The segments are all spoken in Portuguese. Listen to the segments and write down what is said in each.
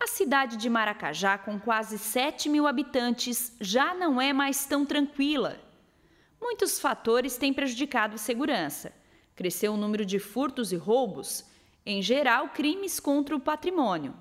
A cidade de Maracajá, com quase 7 mil habitantes, já não é mais tão tranquila. Muitos fatores têm prejudicado a segurança. Cresceu o número de furtos e roubos, em geral, crimes contra o patrimônio.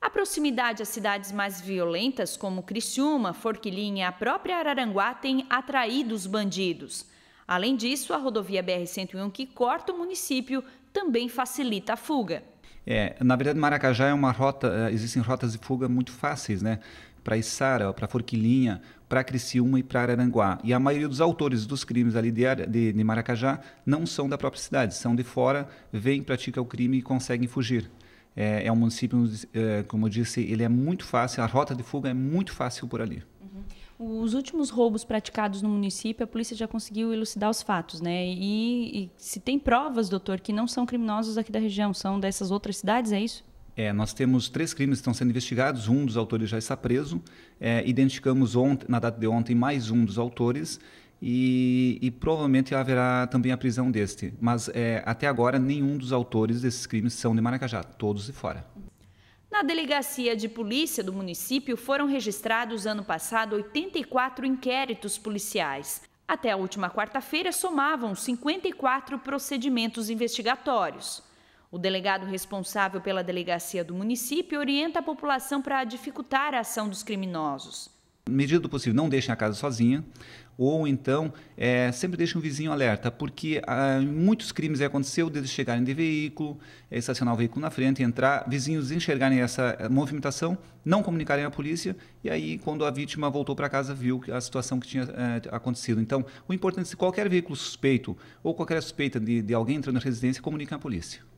A proximidade a cidades mais violentas, como Criciúma, Forquilinha e a própria Araranguá, tem atraído os bandidos. Além disso, a rodovia BR-101, que corta o município, também facilita a fuga. É, na verdade, Maracajá é uma rota, eh, existem rotas de fuga muito fáceis, né? Para Içara, para Forquilinha, para Criciúma e para Araranguá. E a maioria dos autores dos crimes ali de, de, de Maracajá não são da própria cidade, são de fora, vêm, praticam o crime e conseguem fugir. É, é um município, eh, como eu disse, ele é muito fácil, a rota de fuga é muito fácil por ali. Os últimos roubos praticados no município, a polícia já conseguiu elucidar os fatos, né? E, e se tem provas, doutor, que não são criminosos aqui da região, são dessas outras cidades, é isso? É, nós temos três crimes que estão sendo investigados, um dos autores já está preso. É, identificamos ontem, na data de ontem mais um dos autores e, e provavelmente haverá também a prisão deste. Mas é, até agora nenhum dos autores desses crimes são de Maracajá, todos de fora. Na delegacia de polícia do município foram registrados ano passado 84 inquéritos policiais. Até a última quarta-feira somavam 54 procedimentos investigatórios. O delegado responsável pela delegacia do município orienta a população para dificultar a ação dos criminosos medida do possível, não deixem a casa sozinha, ou então é, sempre deixe um vizinho alerta, porque ah, muitos crimes aconteceu deles chegarem de veículo, é, estacionar o veículo na frente, entrar, vizinhos enxergarem essa eh, movimentação, não comunicarem à polícia, e aí quando a vítima voltou para casa viu a situação que tinha eh, acontecido. Então, o importante é que qualquer veículo suspeito ou qualquer suspeita de, de alguém entrando na residência, comuniquem à polícia.